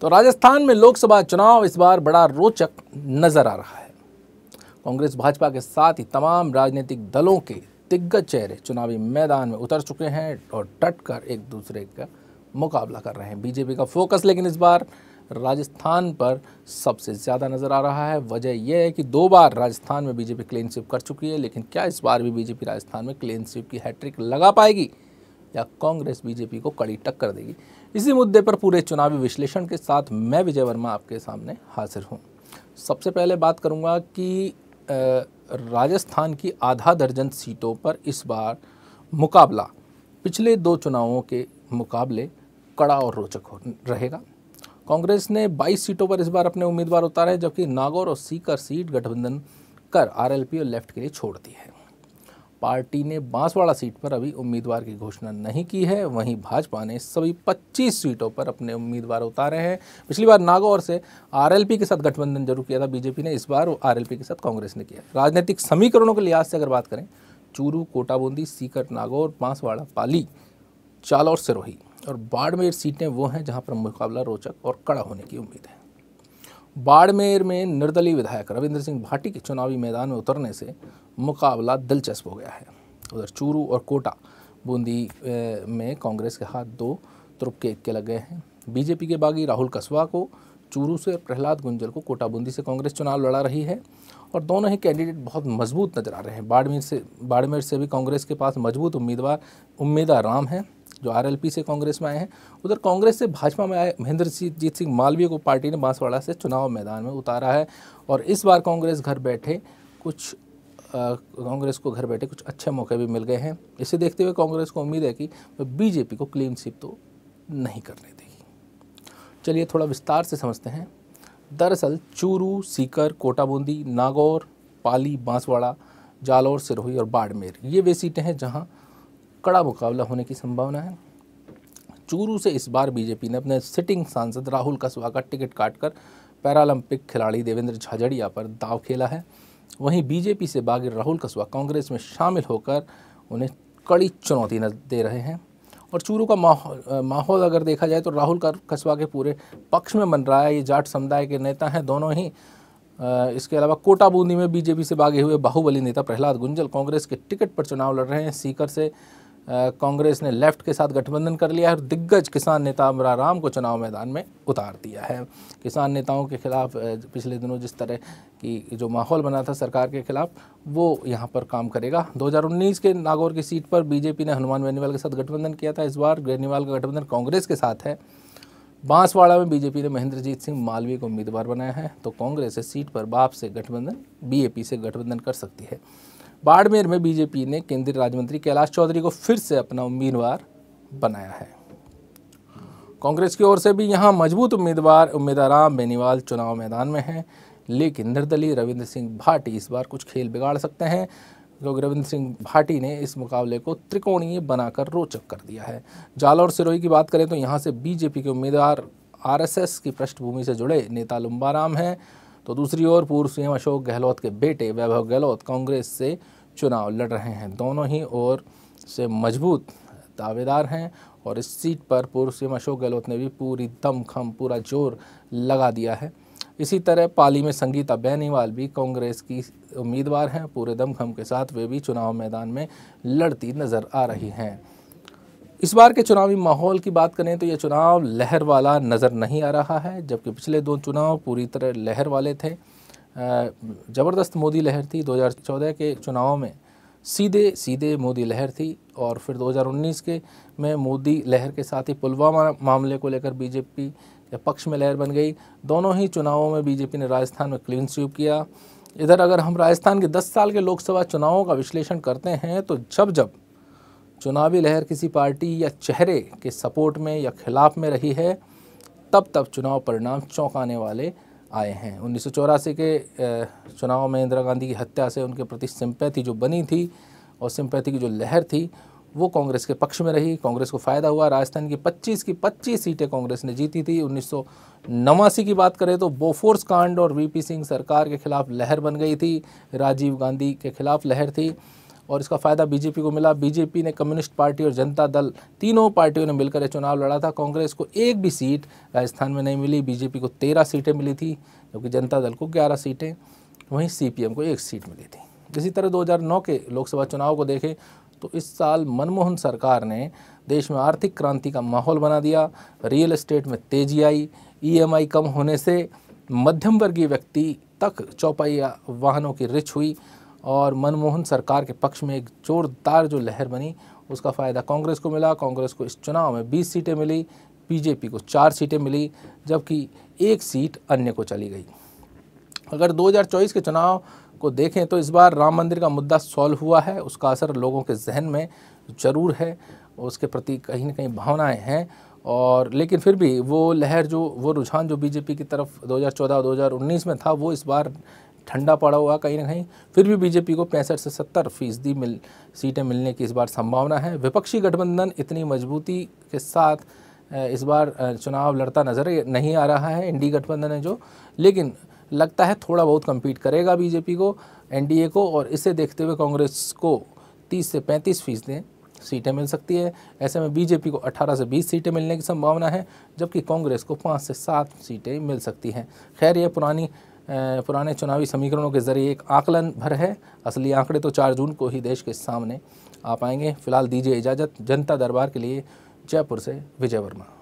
तो राजस्थान में लोकसभा चुनाव इस बार बड़ा रोचक नजर आ रहा है कांग्रेस भाजपा के साथ ही तमाम राजनीतिक दलों के दिग्गज चेहरे चुनावी मैदान में उतर चुके हैं और डट कर एक दूसरे का मुकाबला कर रहे हैं बीजेपी का फोकस लेकिन इस बार राजस्थान पर सबसे ज़्यादा नज़र आ रहा है वजह यह है कि दो बार राजस्थान में बीजेपी क्लीन स्वीप कर चुकी है लेकिन क्या इस बार भी बीजेपी राजस्थान में क्लीन स्वीप की हैट्रिक लगा पाएगी या कांग्रेस बीजेपी को कड़ी टक्कर देगी इसी मुद्दे पर पूरे चुनावी विश्लेषण के साथ मैं विजय वर्मा आपके सामने हाजिर हूँ सबसे पहले बात करूँगा कि राजस्थान की आधा दर्जन सीटों पर इस बार मुकाबला पिछले दो चुनावों के मुकाबले कड़ा और रोचक हो रहेगा कांग्रेस ने 22 सीटों पर इस बार अपने उम्मीदवार उतारे जबकि नागौर और सीकर सीट गठबंधन कर आरएलपी और लेफ्ट के लिए छोड़ दी है पार्टी ने बांसवाड़ा सीट पर अभी उम्मीदवार की घोषणा नहीं की है वहीं भाजपा ने सभी 25 सीटों पर अपने उम्मीदवार उतारे हैं पिछली बार नागौर से आरएलपी के साथ गठबंधन जरूर किया था बीजेपी ने इस बार आरएलपी के साथ कांग्रेस ने किया राजनीतिक समीकरणों के लिहाज से अगर बात करें चूरू कोटाबूंदी सीकर नागौर बांसवाड़ा पाली चालौर सिरोही और बाड़मेर सीटें वो हैं जहाँ पर मुकाबला रोचक और कड़ा होने की उम्मीद है बाड़मेर में निर्दलीय विधायक रविंद्र सिंह भाटी के चुनावी मैदान में उतरने से मुकाबला दिलचस्प हो गया है उधर चूरू और कोटा बूंदी में कांग्रेस के हाथ दो तुरुप के इक्के लग गए हैं बीजेपी के बागी राहुल कस्बा को चूरू से प्रहलाद गुंजर को कोटा बूंदी से कांग्रेस चुनाव लड़ा रही है और दोनों ही कैंडिडेट बहुत मजबूत नजर आ रहे हैं बाड़मेर से बाड़मेर से भी कांग्रेस के पास मजबूत उम्मीदवार उम्मीदा राम हैं जो आरएलपी से कांग्रेस में आए हैं उधर कांग्रेस से भाजपा में आए महेंद्र जीत सिंह मालवीय को पार्टी ने बांसवाड़ा से चुनाव मैदान में उतारा है और इस बार कांग्रेस घर बैठे कुछ कांग्रेस को घर बैठे कुछ अच्छे मौके भी मिल गए हैं इसे देखते हुए कांग्रेस को उम्मीद है कि वह बीजेपी को क्लीन स्वीप तो नहीं करने देगी चलिए थोड़ा विस्तार से समझते हैं दरअसल चूरू सीकर कोटा बूंदी नागौर पाली बांसवाड़ा जालौर सिरोही और बाड़मेर ये वे सीटें हैं जहाँ कड़ा मुकाबला होने की संभावना है चूरू से इस बार बीजेपी ने अपने सिटिंग सांसद राहुल कस्बा का टिकट काटकर पैरालंपिक खिलाड़ी देवेंद्र झाझड़िया पर दाव खेला है वहीं बीजेपी से बागिर राहुल कस्बा कांग्रेस में शामिल होकर उन्हें कड़ी चुनौती दे रहे हैं और चूरू का माहौल माहौल अगर देखा जाए तो राहुल कस्बा के पूरे पक्ष में बन रहा है ये जाट समुदाय के नेता हैं दोनों ही इसके अलावा कोटा बूंदी में बीजेपी से भागे हुए बाहुबली नेता प्रहलाद गुंजल कांग्रेस के टिकट पर चुनाव लड़ रहे हैं सीकर से कांग्रेस ने लेफ्ट के साथ गठबंधन कर लिया है और दिग्गज किसान नेता अमरा राम को चुनाव मैदान में उतार दिया है किसान नेताओं के खिलाफ पिछले दिनों जिस तरह की जो माहौल बना था सरकार के खिलाफ वो यहाँ पर काम करेगा 2019 के नागौर की सीट पर बीजेपी ने हनुमान बेनीवाल के साथ गठबंधन किया था इस बार बेनीवाल का गठबंधन कांग्रेस के साथ है बांसवाड़ा में बीजेपी ने महेंद्रजीत सिंह मालवीय को उम्मीदवार बनाया है तो कांग्रेस इस सीट पर बाप से गठबंधन बीएपी से गठबंधन कर सकती है बाड़मेर में बीजेपी ने केंद्रीय राज्य मंत्री कैलाश चौधरी को फिर से अपना उम्मीदवार बनाया है कांग्रेस की ओर से भी यहां मजबूत उम्मीदवार उम्मीदाराम बेनीवाल चुनाव मैदान में हैं लेकिन निर्दलीय रविंद्र सिंह भाटी इस बार कुछ खेल बिगाड़ सकते हैं लोग रविंद्र सिंह भाटी ने इस मुकाबले को त्रिकोणीय बनाकर रोचक कर दिया है जालौर सिरोही की बात करें तो यहाँ से बीजेपी के उम्मीदवार आरएसएस की पृष्ठभूमि से जुड़े नेता लुम्बाराम हैं तो दूसरी ओर पूर्व सीएम अशोक गहलोत के बेटे वैभव गहलोत कांग्रेस से चुनाव लड़ रहे हैं दोनों ही ओर से मजबूत दावेदार हैं और इस सीट पर पूर्व सीएम अशोक गहलोत ने भी पूरी दमखम पूरा जोर लगा दिया है इसी तरह पाली में संगीता बैनीवाल भी कांग्रेस की उम्मीदवार हैं पूरे दमखम के साथ वे भी चुनाव मैदान में लड़ती नज़र आ रही हैं इस बार के चुनावी माहौल की बात करें तो ये चुनाव लहर वाला नज़र नहीं आ रहा है जबकि पिछले दो चुनाव पूरी तरह लहर वाले थे ज़बरदस्त मोदी लहर थी 2014 के चुनाव में सीधे सीधे मोदी लहर थी और फिर 2019 के में मोदी लहर के साथ ही पुलवामा मामले को लेकर बीजेपी के पक्ष में लहर बन गई दोनों ही चुनावों में बीजेपी ने राजस्थान में क्लीन स्वीप किया इधर अगर हम राजस्थान के 10 साल के लोकसभा चुनावों का विश्लेषण करते हैं तो जब जब चुनावी लहर किसी पार्टी या चेहरे के सपोर्ट में या खिलाफ में रही है तब तब चुनाव परिणाम चौंकाने वाले आए हैं उन्नीस के चुनाव में इंदिरा गांधी की हत्या से उनके प्रति सिंपैथी जो बनी थी और सिंपैथी की जो लहर थी वो कांग्रेस के पक्ष में रही कांग्रेस को फ़ायदा हुआ राजस्थान की 25 की 25 सीटें कांग्रेस ने जीती थी उन्नीस की बात करें तो बोफोर्स कांड और वीपी सिंह सरकार के खिलाफ लहर बन गई थी राजीव गांधी के खिलाफ लहर थी और इसका फ़ायदा बीजेपी को मिला बीजेपी ने कम्युनिस्ट पार्टी और जनता दल तीनों पार्टियों ने मिलकर चुनाव लड़ा था कांग्रेस को एक भी सीट राजस्थान में नहीं मिली बीजेपी को तेरह सीटें मिली थी जबकि जनता दल को ग्यारह सीटें वहीं सी को एक सीट मिली थी इसी तरह दो के लोकसभा चुनाव को देखें तो इस साल मनमोहन सरकार ने देश में आर्थिक क्रांति का माहौल बना दिया रियल एस्टेट में तेजी आई ईएमआई कम होने से मध्यम वर्गीय व्यक्ति तक चौपाइया वाहनों की रिच हुई और मनमोहन सरकार के पक्ष में एक जोरदार जो लहर बनी उसका फ़ायदा कांग्रेस को मिला कांग्रेस को इस चुनाव में 20 सीटें मिली बीजेपी को चार सीटें मिली जबकि एक सीट अन्य को चली गई अगर 2024 के चुनाव को देखें तो इस बार राम मंदिर का मुद्दा सॉल्व हुआ है उसका असर लोगों के जहन में ज़रूर है उसके प्रति कहीं ना कहीं भावनाएं हैं और लेकिन फिर भी वो लहर जो वो रुझान जो बीजेपी की तरफ 2014 2019 में था वो इस बार ठंडा पड़ा हुआ कहीं ना कहीं फिर भी बीजेपी को पैंसठ से सत्तर फीसदी मिल सीटें मिलने की इस बार संभावना है विपक्षी गठबंधन इतनी मजबूती के साथ इस बार चुनाव लड़ता नज़र नहीं आ रहा है एनडी गठबंधन है जो लेकिन लगता है थोड़ा बहुत कम्पीट करेगा बीजेपी को एनडीए को और इसे देखते हुए कांग्रेस को 30 से 35 फीसदें सीटें मिल सकती है ऐसे में बीजेपी को 18 से 20 सीटें मिलने की संभावना है जबकि कांग्रेस को 5 से 7 सीटें मिल सकती हैं खैर ये पुरानी पुराने चुनावी समीकरणों के जरिए एक आकलन भर है असली आंकड़े तो चार जून को ही देश के सामने आ पाएंगे फिलहाल दीजिए इजाज़त जनता दरबार के लिए जयपुर से विजय वर्मा